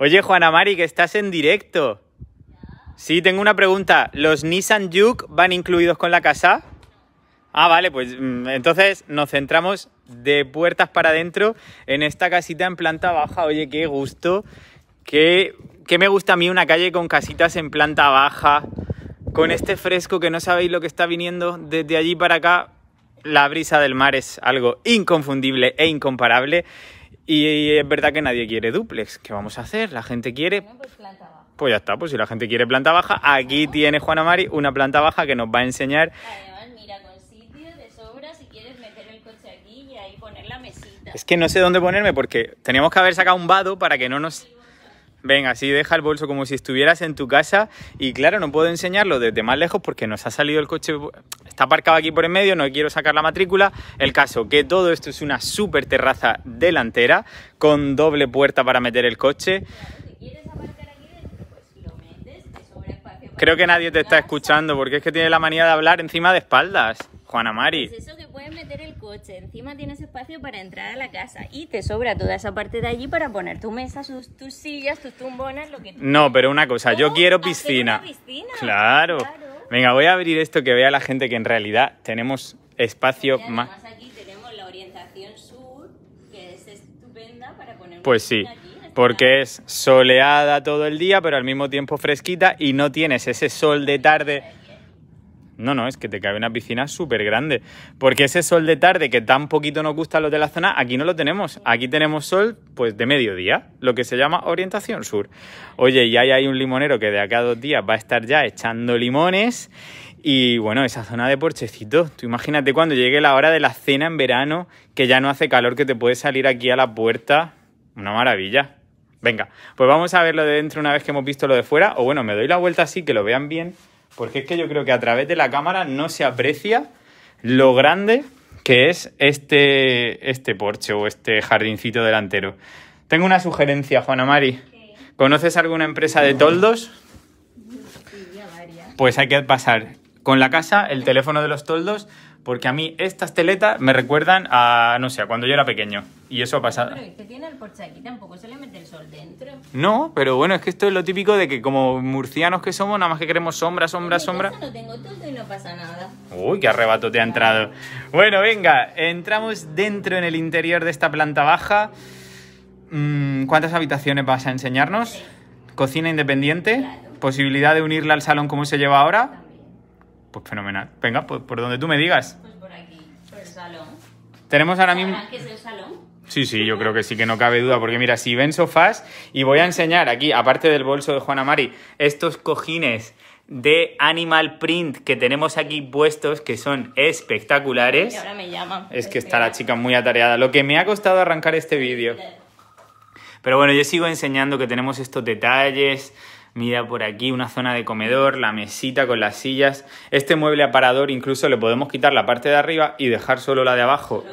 Oye, Juana Mari, que estás en directo. Sí, tengo una pregunta. ¿Los Nissan Juke van incluidos con la casa? Ah, vale, pues mm, entonces nos centramos de puertas para adentro en esta casita en planta baja. Oye, qué gusto. Qué, qué me gusta a mí una calle con casitas en planta baja. Con este fresco que no sabéis lo que está viniendo desde allí para acá. La brisa del mar es algo inconfundible e incomparable. Y es verdad que nadie quiere duplex. ¿Qué vamos a hacer? La gente quiere... Pues, pues ya está, pues si la gente quiere planta baja, aquí tiene Juana Mari una planta baja que nos va a enseñar mira, con sitio de si quieres meter el coche aquí y ahí poner la mesita. Es que no sé dónde ponerme porque teníamos que haber sacado un vado para que no nos... Venga, así deja el bolso como si estuvieras en tu casa y claro, no puedo enseñarlo desde más lejos porque nos ha salido el coche, está aparcado aquí por en medio, no quiero sacar la matrícula. El caso que todo esto es una super terraza delantera con doble puerta para meter el coche. Creo que nadie te está escuchando porque es que tiene la manía de hablar encima de espaldas. Juana Mari. Es pues eso que puedes meter el coche, encima tienes espacio para entrar a la casa y te sobra toda esa parte de allí para poner tu mesa, sus, tus sillas, tus tumbonas, lo que No, pero una cosa, yo oh, quiero piscina. piscina. Claro. Venga, voy a abrir esto que vea la gente que en realidad tenemos espacio más. aquí tenemos la orientación sur, que es estupenda para poner Pues sí. porque es soleada todo el día, pero al mismo tiempo fresquita y no tienes ese sol de tarde no, no, es que te cabe una piscina súper grande. Porque ese sol de tarde que tan poquito nos gusta lo de la zona, aquí no lo tenemos. Aquí tenemos sol, pues de mediodía, lo que se llama orientación sur. Oye, y ahí hay un limonero que de acá a dos días va a estar ya echando limones. Y bueno, esa zona de Porchecito, tú imagínate cuando llegue la hora de la cena en verano, que ya no hace calor, que te puedes salir aquí a la puerta. Una maravilla. Venga, pues vamos a verlo de dentro una vez que hemos visto lo de fuera. O bueno, me doy la vuelta así, que lo vean bien porque es que yo creo que a través de la cámara no se aprecia lo grande que es este, este porche o este jardincito delantero. Tengo una sugerencia, Juana Mari. ¿Conoces alguna empresa de toldos? Pues hay que pasar con la casa el teléfono de los toldos porque a mí estas teletas me recuerdan a, no sé, a cuando yo era pequeño. Y eso ha pasado. Pero tiene el porche aquí, tampoco se le mete el sol dentro. No, pero bueno, es que esto es lo típico de que como murcianos que somos, nada más que queremos sombra, sombra, sombra. no tengo todo y no pasa nada. Uy, qué arrebato te ha entrado. Bueno, venga, entramos dentro en el interior de esta planta baja. Mm, ¿Cuántas habitaciones vas a enseñarnos? Cocina independiente. Posibilidad de unirla al salón como se lleva ahora. Pues, fenomenal. Venga, pues, por donde tú me digas. Pues por aquí, por el salón. Tenemos ahora mismo... que es el salón? Sí, sí, yo creo que sí que no cabe duda, porque mira, si ven sofás, y voy a enseñar aquí, aparte del bolso de Juana Mari, estos cojines de Animal Print que tenemos aquí puestos, que son espectaculares. Y ahora me llaman. Es que está la chica muy atareada. Lo que me ha costado arrancar este vídeo. Pero bueno, yo sigo enseñando que tenemos estos detalles Mira por aquí una zona de comedor, la mesita con las sillas. Este mueble aparador incluso le podemos quitar la parte de arriba y dejar solo la de abajo.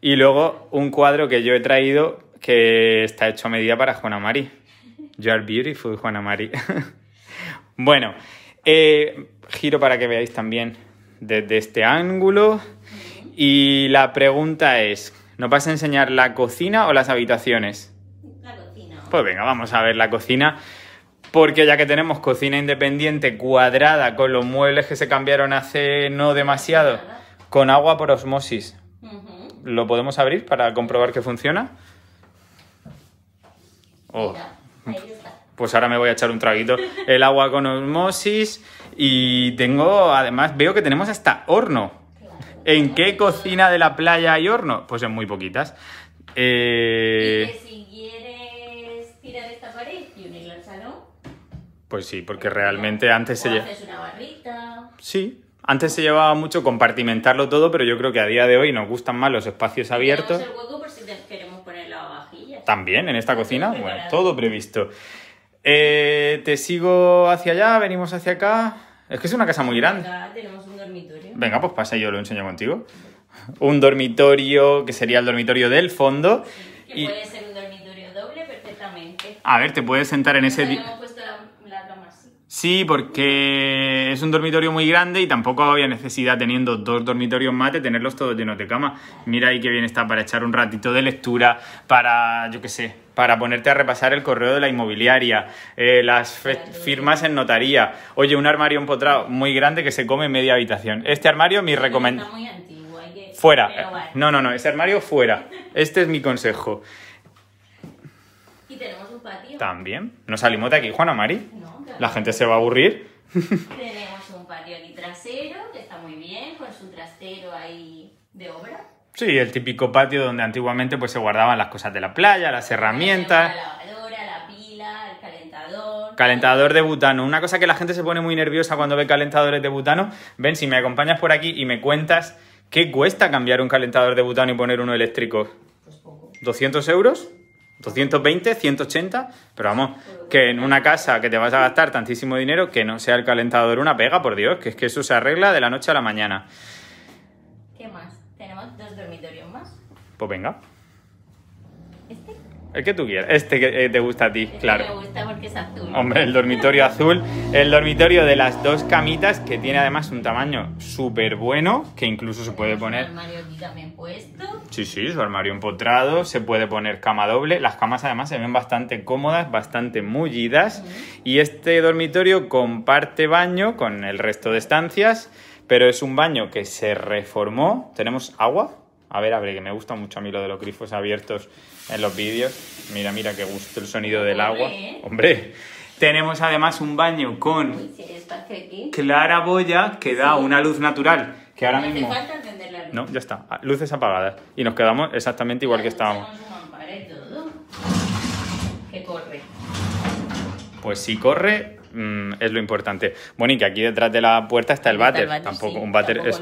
Y luego un cuadro que yo he traído que está hecho a medida para Juana Mari. You are beautiful, Juana Mari. bueno, eh, giro para que veáis también desde este ángulo. Y la pregunta es, ¿nos vas a enseñar la cocina o las habitaciones? La cocina. Pues venga, vamos a ver la cocina porque ya que tenemos cocina independiente cuadrada con los muebles que se cambiaron hace no demasiado, con agua por osmosis, ¿lo podemos abrir para comprobar que funciona? Oh. Pues ahora me voy a echar un traguito. El agua con osmosis y tengo, además, veo que tenemos hasta horno. ¿En qué cocina de la playa hay horno? Pues en muy poquitas. ¿Y que eh, si quieres esta pared? Pues sí, porque realmente antes se llevaba... una barrita. Sí, antes se llevaba mucho compartimentarlo todo, pero yo creo que a día de hoy nos gustan más los espacios abiertos. También en esta cocina, bueno, todo previsto. Eh, te sigo hacia allá, venimos hacia acá. Es que es una casa muy grande. tenemos un dormitorio. Venga, pues pasa, yo lo enseño contigo. Un dormitorio que sería el dormitorio del fondo. que puede ser un dormitorio doble perfectamente. A ver, te puedes sentar en ese... Pues, Sí, porque es un dormitorio muy grande y tampoco había necesidad, teniendo dos dormitorios más, de tenerlos todos llenos de cama. Mira ahí qué bien está para echar un ratito de lectura, para, yo qué sé, para ponerte a repasar el correo de la inmobiliaria, eh, las firmas en notaría. Oye, un armario empotrado muy grande que se come media habitación. Este armario, mi recomendación. Fuera. No, no, no, ese armario fuera. Este es mi consejo. Y tenemos un patio. También. ¿No salimos de aquí, Juana Mari? No la gente se va a aburrir. Tenemos un patio aquí trasero, que está muy bien, con su trasero ahí de obra. Sí, el típico patio donde antiguamente pues se guardaban las cosas de la playa, las herramientas. La lavadora, la pila, el calentador. Calentador de butano. Una cosa que la gente se pone muy nerviosa cuando ve calentadores de butano. Ven, si me acompañas por aquí y me cuentas qué cuesta cambiar un calentador de butano y poner uno eléctrico. Pues poco. ¿200 euros? 220, 180, pero vamos, que en una casa que te vas a gastar tantísimo dinero que no sea el calentador una pega, por Dios, que es que eso se arregla de la noche a la mañana. ¿Qué más? ¿Tenemos dos dormitorios más? Pues venga. ¿Este? El que tú quieras. Este que eh, te gusta a ti, este claro. Me gusta porque es azul. Hombre, el dormitorio azul. El dormitorio de las dos camitas que tiene además un tamaño súper bueno que incluso se puede poner... armario también puesto. Sí, sí, su armario empotrado. Se puede poner cama doble. Las camas además se ven bastante cómodas, bastante mullidas. Y este dormitorio comparte baño con el resto de estancias. Pero es un baño que se reformó. Tenemos agua a ver, abre, que me gusta mucho a mí lo de los grifos abiertos en los vídeos. Mira, mira, que gusto el sonido del agua. Hombre, tenemos además un baño con clara boya que da una luz natural. Que ahora no mismo... falta No, ya está. Ah, luces apagadas. Y nos quedamos exactamente igual que estábamos. Que corre. Pues si corre, mm, es lo importante. Bueno, y que aquí detrás de la puerta está el váter. tampoco, un váter es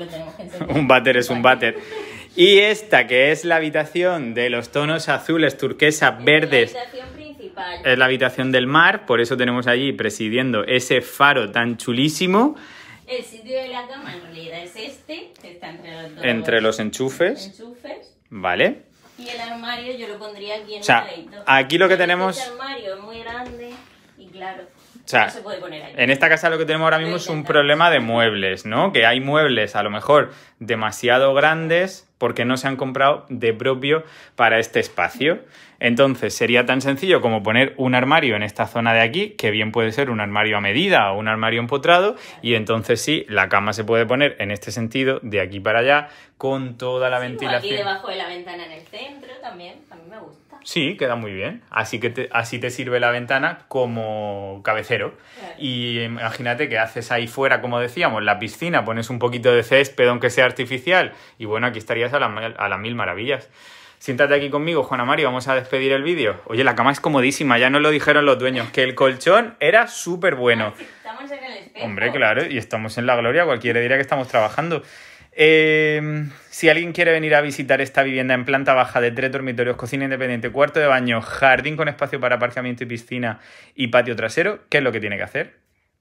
un váter es un váter. Y esta, que es la habitación de los tonos azules, turquesa, verdes. La habitación principal. Es la habitación del mar, por eso tenemos allí presidiendo ese faro tan chulísimo. El sitio de la cama en realidad es este, que está entre los, dos entre los enchufes. enchufes. Vale. Y el armario yo lo pondría aquí en o sea, Aquí lo que tenemos. Este armario es muy grande y claro. no se puede poner ahí. en esta casa lo que tenemos ahora mismo es un problema de muebles, ¿no? Que hay muebles a lo mejor demasiado grandes porque no se han comprado de propio para este espacio. Entonces sería tan sencillo como poner un armario en esta zona de aquí, que bien puede ser un armario a medida o un armario empotrado, y entonces sí, la cama se puede poner en este sentido, de aquí para allá, con toda la ventilación. Aquí debajo de la ventana en el centro también, a mí me gusta. Sí, queda muy bien. Así que te, así te sirve la ventana como cabecero. Y imagínate que haces ahí fuera, como decíamos, la piscina, pones un poquito de césped, aunque sea artificial, y bueno, aquí estarías a, la, a las mil maravillas. Siéntate aquí conmigo, Juana Mario, vamos a despedir el vídeo. Oye, la cama es comodísima, ya nos lo dijeron los dueños, que el colchón era súper bueno. Ah, estamos en el espejo. Hombre, claro, y estamos en la gloria, cualquiera diría que estamos trabajando. Em, si alguien quiere venir a visitar esta vivienda en planta baja de tres dormitorios, cocina independiente, cuarto de baño, jardín con espacio para aparcamiento y piscina y patio trasero, ¿qué es lo que tiene que hacer?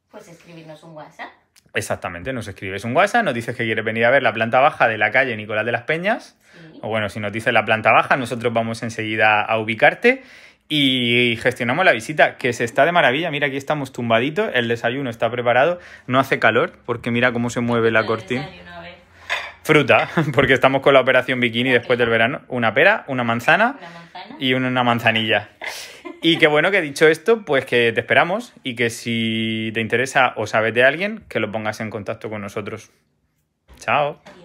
Pues escribirnos un WhatsApp Exactamente, nos escribes un WhatsApp, nos dices que quieres venir a ver la planta baja de la calle Nicolás de las Peñas, o bueno, si nos dices la planta baja, nosotros vamos enseguida a ubicarte y gestionamos la visita, que se está de maravilla, mira, aquí estamos tumbaditos, el desayuno está preparado, no hace calor, porque mira cómo se mueve la cortina. Fruta, porque estamos con la operación bikini después del verano, una pera, ¿Una manzana? y una manzanilla. Y que bueno, que dicho esto, pues que te esperamos y que si te interesa o sabes de alguien, que lo pongas en contacto con nosotros. Chao.